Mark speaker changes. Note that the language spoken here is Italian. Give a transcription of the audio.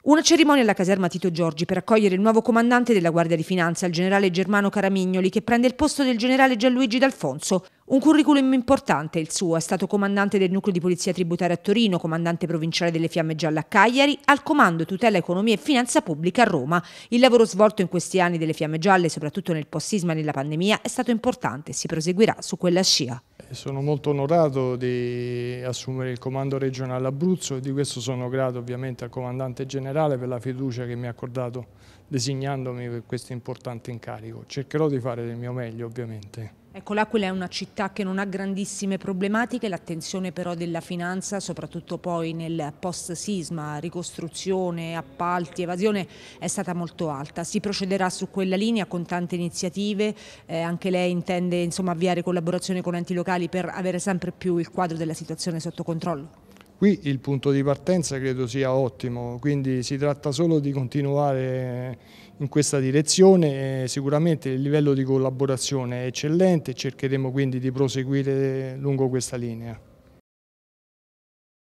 Speaker 1: Una cerimonia alla caserma Tito Giorgi per accogliere il nuovo comandante della Guardia di Finanza, il generale Germano Caramignoli, che prende il posto del generale Gianluigi D'Alfonso. Un curriculum importante il suo, è stato comandante del nucleo di polizia tributaria a Torino, comandante provinciale delle Fiamme Gialle a Cagliari, al comando tutela economia e finanza pubblica a Roma. Il lavoro svolto in questi anni delle Fiamme Gialle, soprattutto nel post-sisma e nella pandemia, è stato importante e si proseguirà su quella scia
Speaker 2: sono molto onorato di assumere il comando regionale Abruzzo e di questo sono grato ovviamente al comandante generale per la fiducia che mi ha accordato designandomi per questo importante incarico. Cercherò di fare del mio meglio ovviamente.
Speaker 1: Ecco, l'Aquila è una città che non ha grandissime problematiche, l'attenzione però della finanza, soprattutto poi nel post-sisma, ricostruzione, appalti, evasione, è stata molto alta. Si procederà su quella linea con tante iniziative, eh, anche lei intende insomma, avviare collaborazione con enti locali per avere sempre più il quadro della situazione sotto controllo?
Speaker 2: Qui il punto di partenza credo sia ottimo, quindi si tratta solo di continuare in questa direzione, e sicuramente il livello di collaborazione è eccellente, e cercheremo quindi di proseguire lungo questa linea.